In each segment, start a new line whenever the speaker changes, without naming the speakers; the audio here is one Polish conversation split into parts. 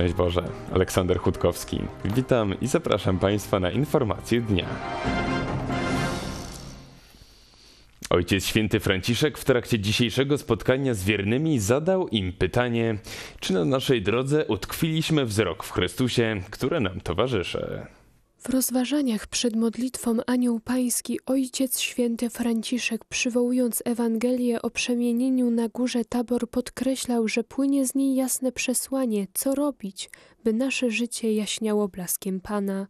Szczęść Boże, Aleksander Chudkowski. Witam i zapraszam Państwa na informację dnia. Ojciec Święty Franciszek w trakcie dzisiejszego spotkania z wiernymi zadał im pytanie, czy na naszej drodze utkwiliśmy wzrok w Chrystusie, który nam towarzyszy.
W rozważaniach przed modlitwą Anioł Pański Ojciec Święty Franciszek przywołując Ewangelię o przemienieniu na górze Tabor podkreślał, że płynie z niej jasne przesłanie, co robić, by nasze życie jaśniało blaskiem Pana.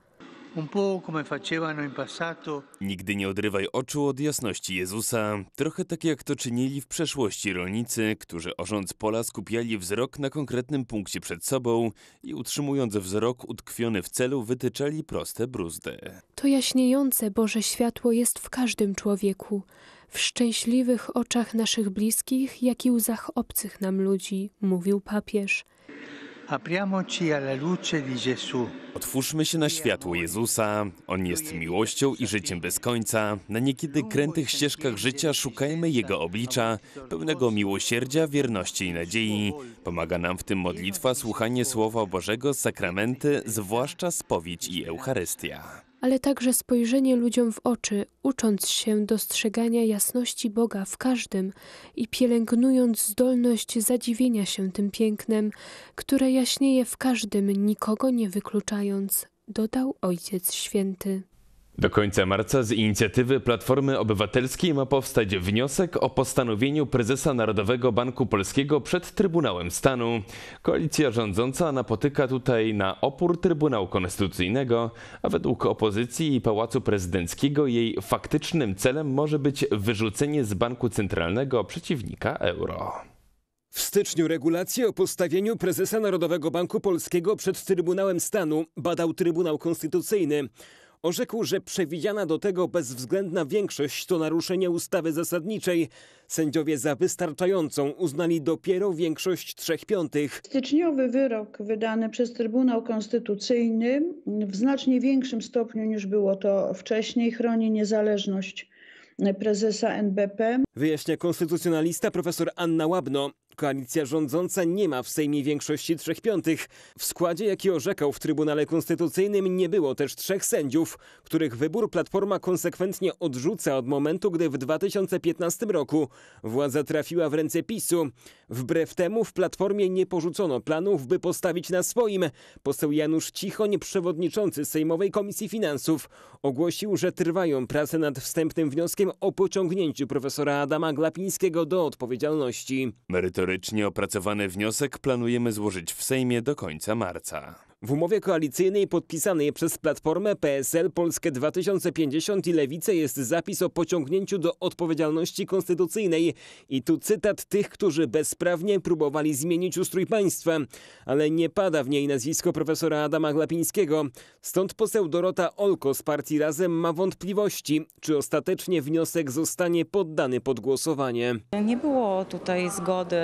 Nigdy nie odrywaj oczu od jasności Jezusa, trochę tak jak to czynili w przeszłości rolnicy, którzy orząc pola skupiali wzrok na konkretnym punkcie przed sobą i utrzymując wzrok utkwiony w celu wytyczali proste bruzdy.
To jaśniejące Boże światło jest w każdym człowieku, w szczęśliwych oczach naszych bliskich, jak i łzach obcych nam ludzi, mówił papież.
Otwórzmy się na światło Jezusa. On jest miłością i życiem bez końca. Na niekiedy krętych ścieżkach życia szukajmy Jego oblicza, pełnego miłosierdzia, wierności i nadziei. Pomaga nam w tym modlitwa, słuchanie Słowa Bożego, sakramenty, zwłaszcza spowiedź i Eucharystia
ale także spojrzenie ludziom w oczy, ucząc się dostrzegania jasności Boga w każdym i pielęgnując zdolność zadziwienia się tym pięknem, które jaśnieje w każdym, nikogo nie wykluczając, dodał Ojciec Święty.
Do końca marca z inicjatywy Platformy Obywatelskiej ma powstać wniosek o postanowieniu prezesa Narodowego Banku Polskiego przed Trybunałem Stanu. Koalicja rządząca napotyka tutaj na opór Trybunału Konstytucyjnego, a według opozycji i Pałacu Prezydenckiego jej faktycznym celem może być wyrzucenie z Banku Centralnego przeciwnika euro.
W styczniu regulacje o postawieniu prezesa Narodowego Banku Polskiego przed Trybunałem Stanu badał Trybunał Konstytucyjny orzekł, że przewidziana do tego bezwzględna większość to naruszenie ustawy zasadniczej. Sędziowie za wystarczającą uznali dopiero większość trzech piątych.
Styczniowy wyrok wydany przez Trybunał Konstytucyjny w znacznie większym stopniu niż było to wcześniej chroni niezależność prezesa NBP.
Wyjaśnia konstytucjonalista profesor Anna Łabno koalicja rządząca nie ma w Sejmie większości trzech piątych. W składzie, jaki orzekał w Trybunale Konstytucyjnym, nie było też trzech sędziów, których wybór Platforma konsekwentnie odrzuca od momentu, gdy w 2015 roku władza trafiła w ręce PiSu. Wbrew temu w Platformie nie porzucono planów, by postawić na swoim. Poseł Janusz Cichoń, przewodniczący Sejmowej Komisji Finansów, ogłosił, że trwają prace nad wstępnym wnioskiem o pociągnięciu profesora
Adama Glapińskiego do odpowiedzialności. Merytory Merytorycznie opracowany wniosek planujemy złożyć w Sejmie do końca marca.
W umowie koalicyjnej podpisanej przez Platformę PSL Polskę 2050 i Lewicę jest zapis o pociągnięciu do odpowiedzialności konstytucyjnej. I tu cytat tych, którzy bezprawnie próbowali zmienić ustrój państwa. Ale nie pada w niej nazwisko profesora Adama Glapińskiego. Stąd poseł Dorota Olko z partii Razem ma wątpliwości, czy ostatecznie wniosek zostanie poddany pod głosowanie.
Nie było tutaj zgody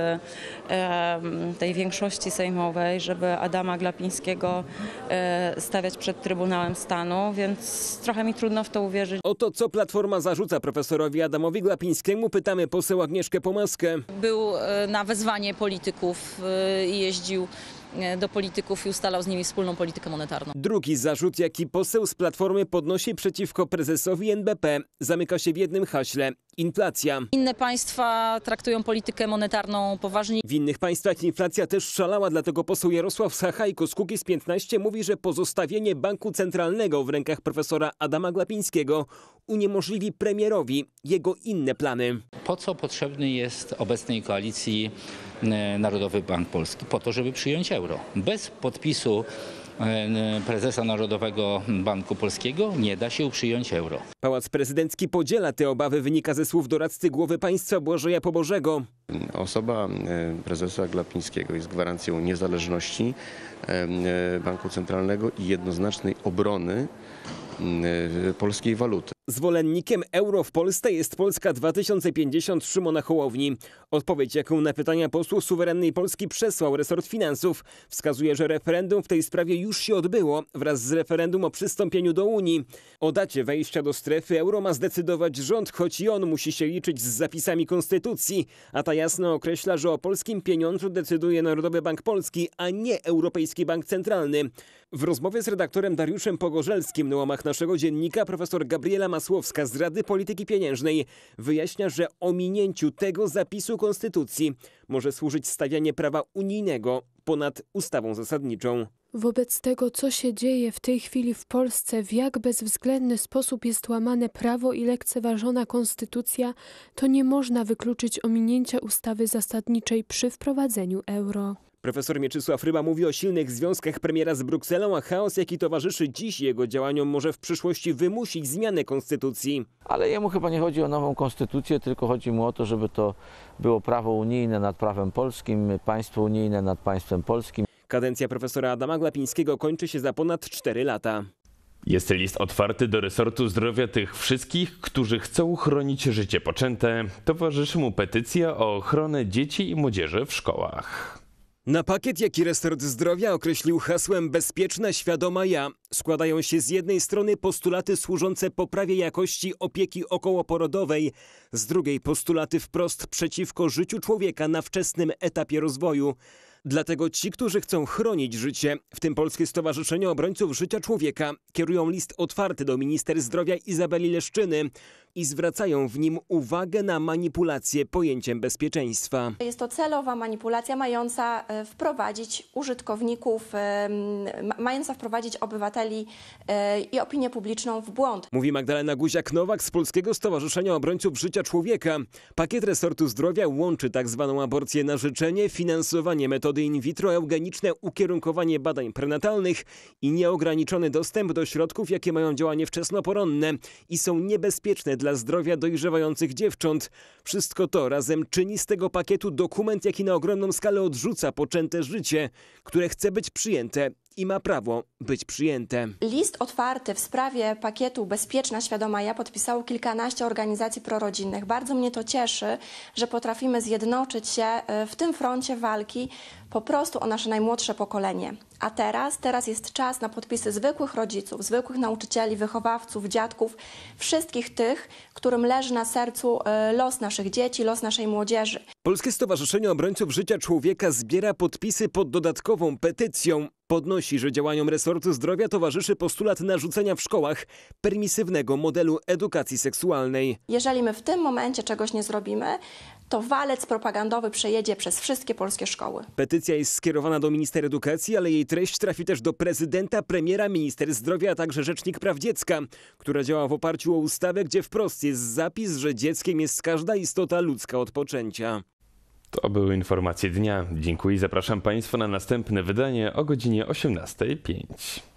e, tej większości sejmowej, żeby Adama Glapińskiego go e, stawiać przed Trybunałem Stanu, więc trochę mi trudno w to uwierzyć.
O to, co Platforma zarzuca profesorowi Adamowi Glapińskiemu, pytamy poseł Agnieszkę Pomaskę.
Był e, na wezwanie polityków e, i jeździł E, do polityków i ustalał z nimi wspólną politykę monetarną.
Drugi zarzut, jaki poseł z Platformy podnosi przeciwko prezesowi NBP, zamyka się w jednym haśle – inflacja.
Inne państwa traktują politykę monetarną poważnie.
W innych państwach inflacja też szalała, dlatego poseł Jarosław Sachajko z z 15 mówi, że pozostawienie banku centralnego w rękach profesora Adama Glapińskiego uniemożliwi premierowi jego inne plany.
Po co potrzebny jest obecnej koalicji e, Narodowy Bank Polski? Po to, żeby przyjąć euro. Bez podpisu e, prezesa Narodowego Banku Polskiego nie da się przyjąć euro.
Pałac Prezydencki podziela te obawy, wynika ze słów doradcy głowy państwa Błażeja Pobożego.
Osoba e, prezesa Glapińskiego jest gwarancją niezależności e, Banku Centralnego i jednoznacznej obrony polskiej waluty.
Zwolennikiem euro w Polsce jest Polska 2050 Szymona Hołowni. Odpowiedź, jaką na pytania posłów suwerennej Polski przesłał resort finansów, wskazuje, że referendum w tej sprawie już się odbyło wraz z referendum o przystąpieniu do Unii. O dacie wejścia do strefy euro ma zdecydować rząd, choć i on musi się liczyć z zapisami konstytucji, a ta jasno określa, że o polskim pieniądzu decyduje Narodowy Bank Polski, a nie Europejski Bank Centralny. W rozmowie z redaktorem Dariuszem Pogorzelskim na łamach naszego dziennika profesor Gabriela Masłowska z Rady Polityki Pieniężnej wyjaśnia, że ominięciu tego zapisu konstytucji może służyć stawianie prawa unijnego ponad ustawą zasadniczą.
Wobec tego, co się dzieje w tej chwili w Polsce, w jak bezwzględny sposób jest łamane prawo i lekceważona konstytucja, to nie można wykluczyć ominięcia ustawy zasadniczej przy wprowadzeniu euro.
Profesor Mieczysław Ryba mówi o silnych związkach premiera z Brukselą, a chaos, jaki towarzyszy dziś jego działaniom, może w przyszłości wymusić zmianę konstytucji.
Ale jemu chyba nie chodzi o nową konstytucję, tylko chodzi mu o to, żeby to było prawo unijne nad prawem polskim, państwo unijne nad państwem polskim.
Kadencja profesora Adama Glapińskiego kończy się za ponad 4 lata.
Jest
list otwarty do resortu zdrowia tych wszystkich, którzy chcą chronić życie poczęte. Towarzyszy mu petycja o ochronę dzieci i młodzieży w szkołach. Na pakiet,
jaki resort zdrowia określił hasłem Bezpieczna, świadoma ja, składają się z jednej strony postulaty służące poprawie jakości opieki okołoporodowej, z drugiej postulaty wprost przeciwko życiu człowieka na wczesnym etapie rozwoju. Dlatego ci, którzy chcą chronić życie, w tym Polskie Stowarzyszenie Obrońców Życia Człowieka, kierują list otwarty do minister zdrowia Izabeli Leszczyny, i zwracają w nim uwagę na manipulację pojęciem bezpieczeństwa.
Jest to celowa manipulacja mająca e, wprowadzić użytkowników, e, mająca wprowadzić obywateli e, i opinię publiczną w błąd.
Mówi Magdalena Guziak-Nowak z Polskiego Stowarzyszenia Obrońców Życia Człowieka. Pakiet resortu zdrowia łączy tzw. Tak aborcję na życzenie, finansowanie metody in vitro, eugeniczne ukierunkowanie badań prenatalnych i nieograniczony dostęp do środków, jakie mają działanie wczesnoporonne i są niebezpieczne dla dla zdrowia dojrzewających dziewcząt. Wszystko to razem czyni z tego pakietu dokument, jaki na ogromną skalę odrzuca poczęte życie, które chce być przyjęte i ma prawo być przyjęte.
List otwarty w sprawie pakietu Bezpieczna Świadoma Ja podpisało kilkanaście organizacji prorodzinnych. Bardzo mnie to cieszy, że potrafimy zjednoczyć się e, w tym froncie walki po prostu o nasze najmłodsze pokolenie. A teraz, teraz jest czas na podpisy zwykłych rodziców, zwykłych nauczycieli, wychowawców, dziadków, wszystkich tych, którym leży na sercu e, los naszych dzieci, los naszej młodzieży.
Polskie Stowarzyszenie Obrońców Życia Człowieka zbiera podpisy pod dodatkową petycją. Podnosi, że działaniom resortu zdrowia towarzyszy postulat narzucenia w szkołach permisywnego modelu edukacji seksualnej.
Jeżeli my w tym momencie czegoś nie zrobimy, to walec propagandowy przejedzie przez wszystkie polskie szkoły.
Petycja jest skierowana do minister edukacji, ale jej treść trafi też do prezydenta, premiera, minister zdrowia, a także rzecznik praw dziecka, która działa w oparciu o ustawę, gdzie wprost jest zapis, że dzieckiem jest każda istota
ludzka od poczęcia. To były informacje dnia. Dziękuję i zapraszam Państwa na następne wydanie o godzinie 18.05.